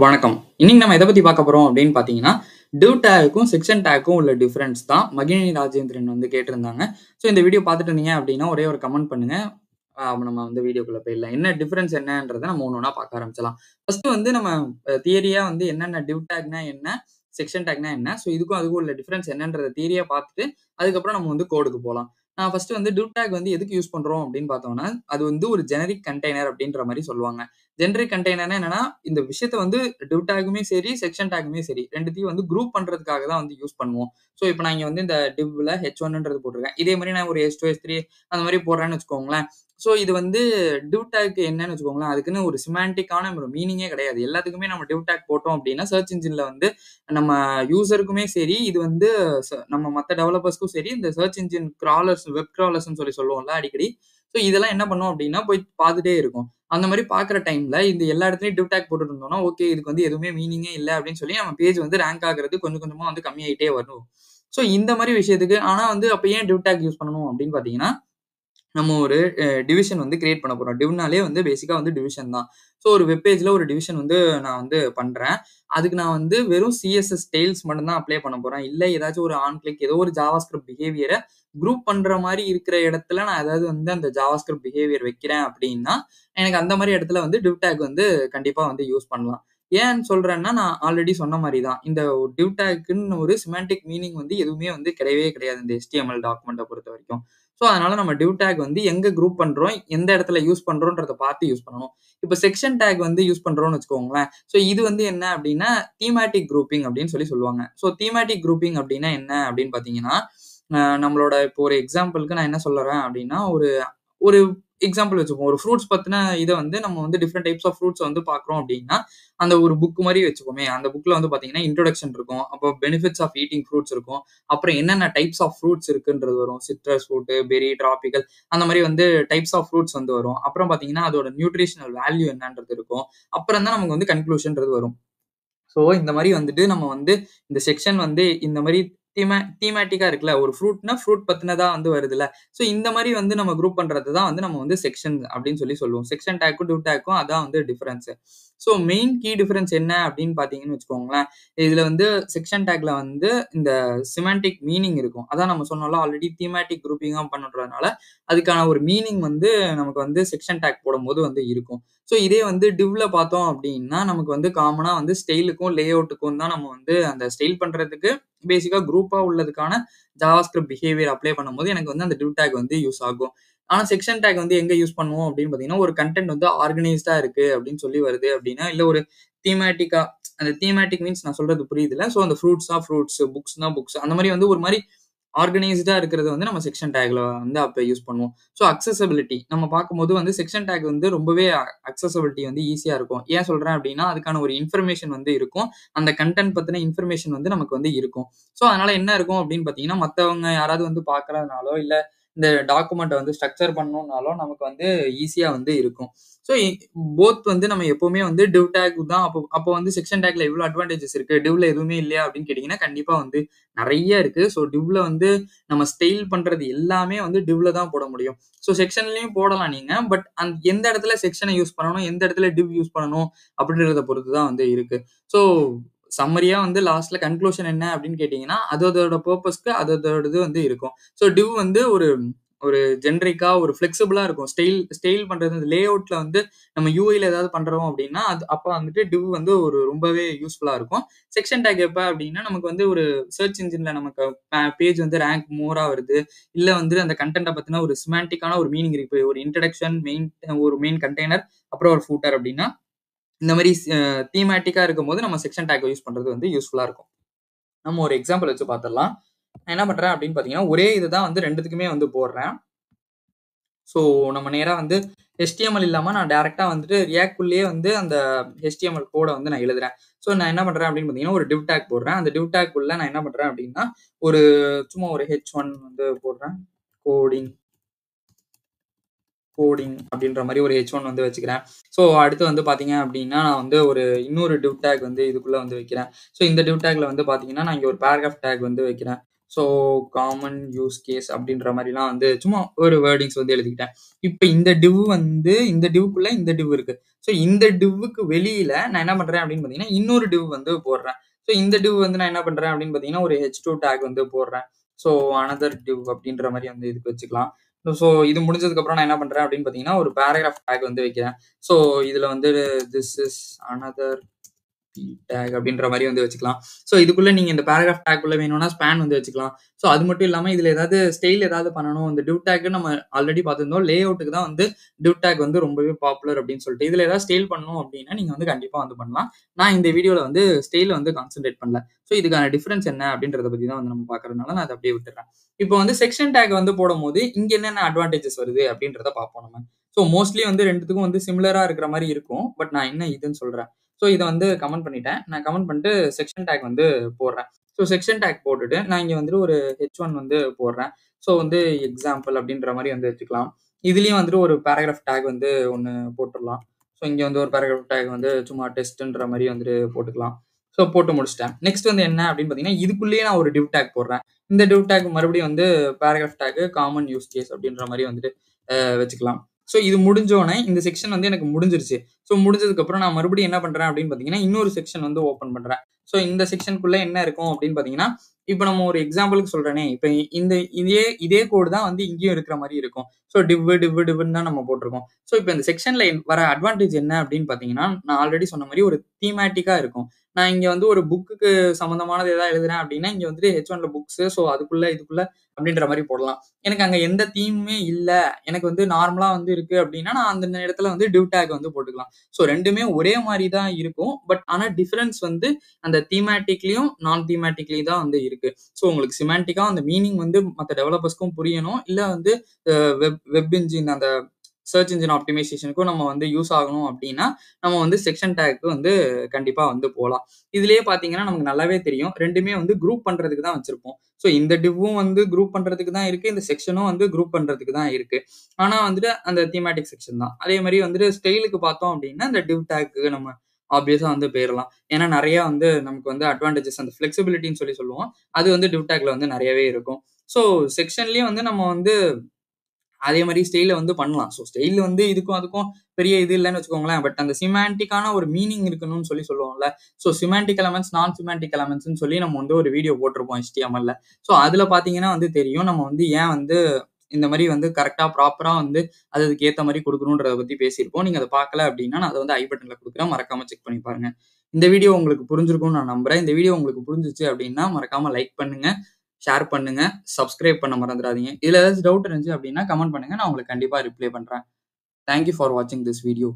வணக்கம் இன்னைக்கு நம்ம எதை பத்தி பார்க்க போறோம் அப்படின்னு பாத்தீங்கன்னா டியூ டேக்கும் செக்ஷன் டேக்கும் உள்ள டிஃபரன்ஸ் தான் மகிழினி ராஜேந்திரன் வந்து கேட்டிருந்தாங்க ஸோ இந்த வீடியோ பார்த்துட்டு இருந்தீங்க அப்படின்னா ஒரே ஒரு கமெண்ட் பண்ணுங்க நம்ம வந்து வீடியோக்குள்ள போயிடலாம் என்ன டிஃபரன்ஸ் என்னன்றதை நம்ம ஒன்று ஒன்றா பார்க்க ஆரம்பிச்சலாம் ஃபர்ஸ்ட் வந்து நம்ம தியரியா வந்து என்னென்ன டியூ டேக்னா என்ன செக்ஷன் டேக்னா என்ன ஸோ இதுக்கும் அதுக்கும் உள்ள டிஃபரன்ஸ் என்னன்றத தியரியா பார்த்துட்டு அதுக்கப்புறம் நம்ம வந்து கோடுக்கு போகலாம் நான் ஃபர்ஸ்ட் வந்து டியூ டேக் வந்து எதுக்கு யூஸ் பண்றோம் அப்படின்னு பார்த்தோம்னா அது வந்து ஒரு ஜெனரிக் கண்டெய்னர் அப்படின்ற மாதிரி சொல்லுவாங்க ஜென்ரிக் கண்டெய்னர் என்னன்னா இந்த விஷயத்த வந்து டிவ் சரி செக்ஷன் டாகுமே சரி ரெண்டுத்தையும் வந்து குரூப் பண்றதுக்காக தான் வந்து யூஸ் பண்ணுவோம் ஸோ இப்போ நான் இங்கே வந்து இந்த டிவ்ல ஹெச் ஒன்ன்றது போட்டிருக்கேன் இதே மாதிரி நான் ஒரு எஸ் டூ எஸ் த்ரீ அந்த மாதிரி போடுறேன்னு வச்சுக்கோங்களேன் ஸோ இது வந்து டிவ் டேக் என்னன்னு வச்சுக்கோங்களேன் அதுக்குன்னு ஒரு சிமாண்டிக்கான ஒரு மீனிங்கே கிடையாது எல்லாத்துக்குமே நம்ம டிவ் டேக் போட்டோம் அப்படின்னா சர்ச் இன்ஜின்ல வந்து நம்ம யூசருக்குமே சரி இது வந்து நம்ம மற்ற டெவலப்பர்ஸ்க்கும் சரி இந்த சர்ச் இன்ஜின் கிராலர்ஸ் வெப் கிராலர்ஸ்னு சொல்லி சொல்லுவோம்ல அடிக்கடி ஸோ இதெல்லாம் என்ன பண்ணும் அப்படின்னா போய் பார்த்துட்டே இருக்கும் அந்த மாதிரி பார்க்குற டைமில் இந்த எல்லா இடத்துலையும் டிப் டேக் போட்டுட்டு இருந்தோம்னா ஓகே இதுக்கு வந்து எதுவுமே மீனிங்கே இல்லை அப்படின்னு சொல்லி நம்ம பேஜ் வந்து ரேங்க் ஆகிறது கொஞ்சம் கொஞ்சமாக வந்து கம்மியாயிட்டே வரும் ஸோ இந்த மாதிரி விஷயத்துக்கு ஆனால் வந்து அப்போ ஏன் டிப் டேக் யூஸ் பண்ணணும் அப்படின்னு பார்த்தீங்கன்னா நம்ம ஒரு டிவிஷன் வந்து கிரியேட் பண்ண போகிறோம் டிவ்னாலே வந்து பேசிக்காக வந்து டிவிஷன் தான் ஸோ ஒரு வெப்பேஜில் ஒரு டிவிஷன் வந்து நான் வந்து பண்ணுறேன் அதுக்கு நான் வந்து வெறும் சிஎஸ்எஸ் டெய்ல்ஸ் தான் அப்ளை பண்ண போகிறேன் இல்லை ஏதாச்சும் ஒரு ஆன் கிளிக் ஏதோ ஒரு ஜாவா பிஹேவியரை குரூப் பண்ணுற மாதிரி இருக்கிற இடத்துல நான் ஏதாவது வந்து அந்த ஜாவா பிஹேவியர் வைக்கிறேன் அப்படின்னா எனக்கு அந்த மாதிரி இடத்துல வந்து டிவ்டாக் வந்து கண்டிப்பாக வந்து யூஸ் பண்ணலாம் ஏன்னு சொல்றேன்னா நான் ஆல்ரெடி சொன்ன மாதிரி தான் இந்த டியூடாக்குன்னு டேக்குன்னு ஒரு சிமெண்டிக் மீனிங் வந்து எதுவுமே வந்து கிடையவே கிடையாது இந்த எஸ்டிஎம்எல் டாக்குமெண்ட்டை பொறுத்த வரைக்கும் ஸோ அதனால நம்ம டியூடாக் டேக் வந்து எங்க குரூப் பண்றோம் எந்த இடத்துல யூஸ் பண்றோன்றத பார்த்து யூஸ் பண்ணணும் இப்போ செக்ஷன் டேக் வந்து யூஸ் பண்றோம்னு வச்சுக்கோங்களேன் ஸோ இது வந்து என்ன அப்படின்னா தீமேட்டிக் குரூப்பிங் அப்படின்னு சொல்லி சொல்லுவாங்க ஸோ தீமேட்டிக் குரூப்பிங் அப்படின்னா என்ன அப்படின்னு பார்த்தீங்கன்னா நம்மளோட இப்போ ஒரு எக்ஸாம்பிளுக்கு நான் என்ன சொல்றேன் அப்படின்னா ஒரு ஒரு எக்ஸாம்பிள் வச்சுப்போம் ஒரு ஃப்ரூட்ஸ் பத்தின இதை வந்து நம்ம வந்து டிஃப்ரெண்ட் டைப்ஸ் ஆஃப் ஃப்ரூட்ஸ் வந்து பாக்குறோம் அப்படின்னா அந்த ஒரு புக் மாதிரி வச்சுக்கோமே அந்த புக்ல வந்து பாத்தீங்கன்னா இன்ட்ரொடக்ஷன் இருக்கும் அப்போ பெனிஃபிட்ஸ் ஆஃப் ஈட்டிங் ஃப்ரூட்ஸ் இருக்கும் அப்புறம் என்னென்ன டைப்ஸ் ஆஃப் ஃப்ரூட்ஸ் இருக்குன்றது வரும் சிட்ரஸ் ஃப்ரூட்டு பெரி டிராபிக்கல் அந்த மாதிரி வந்து டைப்ஸ் ஆஃப் ஃப்ரூட்ஸ் வந்து வரும் அப்புறம் பாத்தீங்கன்னா அதோட நியூட்ரிஷனல் வேல்யூ என்னன்றது இருக்கும் அப்புறம் தான் நமக்கு வந்து கன்க்ளூஷன்றது வரும் ஸோ இந்த மாதிரி வந்துட்டு நம்ம வந்து இந்த செக்ஷன் வந்து இந்த மாதிரி தீமே தீமேட்டிக்கா இருக்குல்ல ஒரு ஃப்ரூட்னா ஃப்ரூட் பத்தினதா வந்து வருதுல்ல ஸோ இந்த மாதிரி வந்து நம்ம குரூப் பண்றது தான் வந்து நம்ம வந்து செக்ஷன் அப்படின்னு சொல்லி சொல்லுவோம் செக்ஷன் டேக்கும் டூ டேக்கும் அதான் வந்து difference so main key difference என்ன அப்படின்னு பார்த்தீங்கன்னு வச்சுக்கோங்களேன் இதில் வந்து செக்ஷன் டேக்ல வந்து இந்த சிமெண்டிக் மீனிங் இருக்கும் அதான் நம்ம சொன்னாலும் ஆல்ரெடி தீமேட்டிக் குரூப்பிங்காக பண்ணுறதுனால அதுக்கான ஒரு மீனிங் வந்து நமக்கு வந்து செக்ஷன் டேக் போடும்போது வந்து இருக்கும் ஸோ இதே வந்து டிவ்ல பார்த்தோம் அப்படின்னா நமக்கு வந்து காமனாக வந்து ஸ்டைலுக்கும் லே அவுட்டுக்கும் தான் நம்ம வந்து அந்த ஸ்டைல் பண்ணுறதுக்கு பேசிக்காக குரூப்பாக உள்ளதுக்கான ஜாவாஸ்கிரிப்ட் பிஹேவியர் அப்ளை பண்ணும்போது எனக்கு வந்து அந்த டிவ் டேக் வந்து யூஸ் ஆகும் ஆனால் செக்ஷன் டேக் வந்து எங்கே யூஸ் பண்ணுவோம் அப்படின்னு பார்த்தீங்கன்னா ஒரு கண்டென்ட் வந்து ஆர்கனைஸ்டாக இருக்குது அப்படின்னு சொல்லி வருது அப்படின்னா இல்லை ஒரு தீமேட்டிக்காக அந்த தீமேட்டிக் மீன்ஸ் நான் சொல்கிறது புரியுதுல ஸோ அந்த ஃப்ரூட்ஸாக ஃப்ரூட்ஸ் புக்ஸ்னா புக்ஸ் அந்த மாதிரி வந்து ஒரு மாதிரி ஆர்கனைஸ்டா இருக்கிறது வந்து நம்ம செக்ஷன் டேக்ல வந்து அப்போ யூஸ் பண்ணுவோம் ஸோ அக்சசபிலிட்டி நம்ம பார்க்கும்போது வந்து செக்ஷன் டேக் வந்து ரொம்பவே அக்சசபிலிட்டி வந்து ஈஸியா இருக்கும் ஏன் சொல்றேன் அப்படின்னா அதுக்கான ஒரு இன்ஃபர்மேஷன் வந்து இருக்கும் அந்த கண்டென்ட் பத்தின இன்ஃபர்மேஷன் வந்து நமக்கு வந்து இருக்கும் ஸோ அதனால என்ன இருக்கும் அப்படின்னு பாத்தீங்கன்னா மத்தவங்க யாராவது வந்து பாக்குறதுனாலோ இல்லை இந்த டாக்குமெண்ட்டை வந்து ஸ்ட்ரக்சர் பண்ணோம்னாலும் நமக்கு வந்து ஈஸியாக வந்து இருக்கும் ஸோ போத் வந்து நம்ம எப்போவுமே வந்து டிவ் டேக் தான் அப்போ அப்போ வந்து செக்ஷன் டேக்ல எவ்வளோ அட்வான்டேஜஸ் இருக்கு டிவ்ல எதுவுமே இல்லையா அப்படின்னு கேட்டிங்கன்னா கண்டிப்பாக வந்து நிறைய இருக்கு ஸோ டிவ்ல வந்து நம்ம ஸ்டைல் பண்ணுறது எல்லாமே வந்து டிவ்ல தான் போட முடியும் ஸோ செக்ஷன்லையும் போடலாம் நீங்கள் பட் அந் எந்த இடத்துல செக்ஷனை யூஸ் பண்ணணும் எந்த இடத்துல டிவ் யூஸ் பண்ணணும் அப்படின்றத பொறுத்து தான் வந்து இருக்கு ஸோ சம்மரியா வந்து லாஸ்ட்ல கன்க்ளூஷன் என்ன அப்படின்னு கேட்டீங்கன்னா அது அதோட பர்பஸ்க்கு அது அதோட வந்து இருக்கும் ஸோ டிவ் வந்து ஒரு ஒரு ஜென்ரிக்கா ஒரு ஃபிளெக்சிபிளா இருக்கும் ஸ்டைல் ஸ்டைல் பண்றது லே அவுட்ல வந்து நம்ம யூஐல ஏதாவது பண்றோம் அப்படின்னா அது அப்போ வந்துட்டு டிவ் வந்து ஒரு ரொம்பவே யூஸ்ஃபுல்லா இருக்கும் செக்ஷன் டேக் எப்ப அப்படின்னா நமக்கு வந்து ஒரு சர்ச் இன்ஜின்ல நமக்கு பேஜ் வந்து ரேங்க் மோரா வருது இல்ல வந்து அந்த கண்டென்ட்டை பத்தின ஒரு சிமான்டிக்கான ஒரு மீனிங் இருக்கு ஒரு இன்ட்ரடக்ஷன் மெயின் ஒரு மெயின் கண்டெய்னர் அப்புறம் ஒரு ஃபூட்டர் அப்படின்னா இந்த மாதிரி தீமேட்டிக்காக இருக்கும்போது நம்ம செக்ஷன் டேக் யூஸ் பண்ணுறது வந்து யூஸ்ஃபுல்லாக இருக்கும் நம்ம ஒரு எக்ஸாம்பிள் வச்சு பார்த்துடலாம் நான் என்ன பண்ணுறேன் அப்படின்னு பார்த்தீங்கன்னா ஒரே இதுதான் வந்து ரெண்டுத்துக்குமே வந்து போடுறேன் ஸோ நம்ம நேராக வந்து ஹெச்டிஎம்எல் இல்லாமல் நான் டேரெக்டாக வந்துட்டு ரியாக்குள்ளேயே வந்து அந்த ஹெச்டிஎம்எல் கோடை வந்து நான் எழுதுறேன் ஸோ நான் என்ன பண்ணுறேன் அப்படின்னு பார்த்தீங்கன்னா ஒரு டிவ் டேக் போடுறேன் அந்த டிவ் உள்ள நான் என்ன பண்ணுறேன் அப்படின்னா ஒரு சும்மா ஒரு ஹெச் ஒன் வந்து போடுறேன் கோடிங் கோடிங் அப்படின்ற மாதிரி ஒரு ஹெச் ஒன் வந்து வச்சுக்கிறேன் ஸோ அடுத்து வந்து பார்த்தீங்க அப்படின்னா நான் வந்து ஒரு இன்னொரு டியூ டேக் வந்து இதுக்குள்ளே வந்து வைக்கிறேன் ஸோ இந்த டியூ டேக்ல வந்து பார்த்தீங்கன்னா நான் இங்கே ஒரு பேராகிராஃப் டேக் வந்து வைக்கிறேன் ஸோ காமன் யூஸ் கேஸ் அப்படின்ற மாதிரிலாம் வந்து சும்மா ஒரு வேர்டிங்ஸ் வந்து எழுதிக்கிட்டேன் இப்போ இந்த டிவ் வந்து இந்த டிவுக்குள்ளே இந்த டிவ் இருக்கு ஸோ இந்த டிவ்வுக்கு வெளியில் நான் என்ன பண்ணுறேன் அப்படின்னு பார்த்தீங்கன்னா இன்னொரு டிவ் வந்து போடுறேன் ஸோ இந்த டிவ் வந்து நான் என்ன பண்ணுறேன் அப்படின்னு பார்த்தீங்கன்னா ஒரு ஹெச் டூ டேக் வந்து போடுறேன் ஸோ அனதர் டிவ் அப்படின்ற மாதிரி வந்து இதுக்கு வச்சுக்கலாம் ஸோ இது முடிஞ்சதுக்கப்புறம் நான் என்ன பண்றேன் அப்படின்னு பாத்தீங்கன்னா ஒரு பேராகிராஃப் டேக் வந்து வைக்கிறேன் ஸோ இதுல வந்து திஸ் இஸ் அனதர் டேக் அப்படின்ற மாதிரி வந்து வச்சுக்கலாம் ஸோ இதுக்குள்ள நீங்க இந்த பேராகிராஃப் டேக் உள்ள வேணும்னா ஸ்பேன் வந்து வச்சுக்கலாம் ஸோ அது மட்டும் இல்லாம இதுல ஏதாவது ஸ்டைல் ஏதாவது பண்ணணும் இந்த டியூ டேக் நம்ம ஆல்ரெடி பார்த்துருந்தோம் லே அவுட்டுக்கு தான் வந்து டியூ டேக் வந்து ரொம்பவே பாப்புலர் அப்படின்னு சொல்லிட்டு இதுல ஏதாவது ஸ்டைல் பண்ணணும் அப்படின்னா நீங்க வந்து கண்டிப்பா வந்து பண்ணலாம் நான் இந்த வீடியோல வந்து ஸ்டைல வந்து கான்சென்ட்ரேட் பண்ணல ஸோ இதுக்கான டிஃபரன்ஸ் என்ன அப்படின்றத பத்தி தான் வந்து நம்ம பாக்குறதுனால நான் அதை அப்படியே விட்டுறேன் இப்போ வந்து செக்ஷன் டேக் வந்து போடும்போது இங்க என்னென்ன அட்வான்டேஜஸ் வருது அப்படின்றத பார்ப்போம் நம்ம ஸோ மோஸ்ட்லி வந்து ரெண்டுத்துக்கும் வந்து சிமிலரா இருக்கிற மாதிரி இருக்கும் பட் நான் என்ன இதுன்னு சொல்றேன் ஸோ இதை வந்து கமெண்ட் பண்ணிட்டேன் நான் கமெண்ட் பண்ணிட்டு செக்ஷன் டேக் வந்து போடுறேன் ஸோ செக்ஷன் டேக் போட்டுட்டு நான் இங்கே வந்துட்டு ஒரு ஹெச் ஒன் வந்து போடுறேன் ஸோ வந்து எக்ஸாம்பிள் அப்படின்ற மாதிரி வந்து வச்சுக்கலாம் இதுலேயும் வந்துட்டு ஒரு பேராகிராஃப் டேக் வந்து ஒன்று போட்டுடலாம் ஸோ இங்கே வந்து ஒரு பேராகிராஃப் டேக் வந்து சும்மா டெஸ்ட்டுன்ற மாதிரி வந்துட்டு போட்டுக்கலாம் ஸோ போட்டு முடிச்சிட்டேன் நெக்ஸ்ட் வந்து என்ன அப்படின்னு பார்த்தீங்கன்னா இதுக்குள்ளேயே நான் ஒரு டிவ் டேக் போடுறேன் இந்த டிவ் டேக் மறுபடியும் வந்து paragraph tag common use case அப்படின்ற மாதிரி வந்துட்டு வச்சுக்கலாம் ஸோ இது முடிஞ்சோடனே இந்த செக்ஷன் வந்து எனக்கு முடிஞ்சிருச்சு ஸோ முடிஞ்சதுக்கப்புறம் நான் மறுபடியும் என்ன பண்ணுறேன் அப்படின்னு பார்த்தீங்கன்னா இன்னொரு செக்ஷன் வந்து ஓப்பன் பண்ணுறேன் ஸோ இந்த செக்ஷனுக்குள்ளே என்ன இருக்கும் அப்படின்னு பார்த்தீங்கன்னா இப்போ நம்ம ஒரு எக்ஸாம்பிளுக்கு சொல்கிறேனே இப்போ இந்த இதே இதே கோடு தான் வந்து இங்கேயும் இருக்கிற மாதிரி இருக்கும் ஸோ டிவ்வு டிவ் டிவ்வுன்னு தான் நம்ம போட்டிருக்கோம் ஸோ இப்போ இந்த செக்ஷனில் வர அட்வான்டேஜ் என்ன அப்படின்னு பார்த்தீங்கன்னா நான் ஆல்ரெடி சொன்ன மாதிரி ஒரு தீமேட்டிக்காக இருக்கும் நான் இங்க வந்து ஒரு புக்குக்கு சம்மந்தமானது ஏதாவது எழுதுறேன் அப்படின்னா இங்க வந்துட்டு ஹெச் ஒன்ல புக்ஸ் ஸோ அதுக்குள்ள இதுக்குள்ள அப்படின்ற மாதிரி போடலாம் எனக்கு அங்க எந்த தீமுமே இல்லை எனக்கு வந்து நார்மலா வந்து இருக்கு அப்படின்னா நான் அந்த இடத்துல வந்து டியூ டேக் வந்து போட்டுக்கலாம் ஸோ ரெண்டுமே ஒரே மாதிரி தான் இருக்கும் பட் ஆனா டிஃபரன்ஸ் வந்து அந்த தீமேட்டிக்லயும் நான் தீமேட்டிக்லயும் தான் வந்து இருக்கு ஸோ உங்களுக்கு சிமேட்டிக்கா அந்த மீனிங் வந்து மற்ற டெவலப்பர்ஸ்க்கும் புரியணும் இல்லை வந்து வெப் வெப் இன்ஜின் அந்த சர்ச் இன்ஜின் ஆப்டிமைசேஷனுக்கும் நம்ம வந்து யூஸ் ஆகணும் அப்படின்னா நம்ம வந்து செக்ஷன் டேக்கு வந்து கண்டிப்பாக வந்து போகலாம் இதுலேயே பார்த்தீங்கன்னா நமக்கு நல்லாவே தெரியும் ரெண்டுமே வந்து குரூப் பண்ணுறதுக்கு தான் வச்சுருப்போம் ஸோ இந்த டிவ்வும் வந்து குரூப் பண்ணுறதுக்கு தான் இருக்குது இந்த செக்ஷனும் வந்து குரூப் பண்ணுறதுக்கு தான் இருக்குது ஆனால் வந்துட்டு அந்த தீமேட்டிக் செக்ஷன் தான் அதே மாதிரி வந்துட்டு ஸ்டைலுக்கு பார்த்தோம் அப்படின்னா இந்த டிவ் டேக்கு நம்ம ஆப்வியஸாக வந்து போயிடலாம் ஏன்னா நிறையா வந்து நமக்கு வந்து அட்வான்டேஜஸ் அந்த ஃப்ளெக்சிபிலிட்டின்னு சொல்லி சொல்லுவோம் அது வந்து டிவ் டேக்கில் வந்து நிறையவே இருக்கும் ஸோ செக்ஷன்லேயும் வந்து நம்ம வந்து அதே மாதிரி ஸ்டைல வந்து பண்ணலாம் ஸோ ஸ்டைல் வந்து இதுக்கும் அதுக்கும் பெரிய இது இல்லைன்னு வச்சுக்கோங்களேன் பட் அந்த சிமாண்டிக்கான ஒரு மீனிங் இருக்கணும்னு சொல்லி சொல்லுவோம்ல ஸோ சிமாண்டிக் எலமெண்ட்ஸ் நான் சிமாண்டிக் எலமெண்ட்ஸ்னு சொல்லி நம்ம வந்து ஒரு வீடியோ போட்டிருப்போம் ஹெச்டிஎம்எல்ல ஸோ அதில் பார்த்தீங்கன்னா வந்து தெரியும் நம்ம வந்து ஏன் வந்து இந்த மாதிரி வந்து கரெக்டாக ப்ராப்பராக வந்து அது அதுக்கு ஏற்ற மாதிரி கொடுக்கணுன்றத பற்றி பேசியிருப்போம் நீங்கள் அதை பார்க்கல அப்படின்னா நான் அதை வந்து ஐ பட்டனில் கொடுக்குறேன் மறக்காமல் செக் பண்ணி பாருங்க இந்த வீடியோ உங்களுக்கு புரிஞ்சிருக்கும்னு நான் நம்புறேன் இந்த வீடியோ உங்களுக்கு புரிஞ்சிச்சு அப்படின்னா மறக்காமல் லைக் பண்ணுங்கள் ஷேர் பண்ணுங்க சப்ஸ்கிரைப் பண்ண மறந்துடாதீங்க இதில் ஏதாச்சும் டவுட் இருந்துச்சு அப்படின்னா கமெண்ட் பண்ணுங்க நான் உங்களுக்கு கண்டிப்பாக ரிப்ளை பண்ணுறேன் தேங்க்யூ ஃபார் வாட்சிங் திஸ் வீடியோ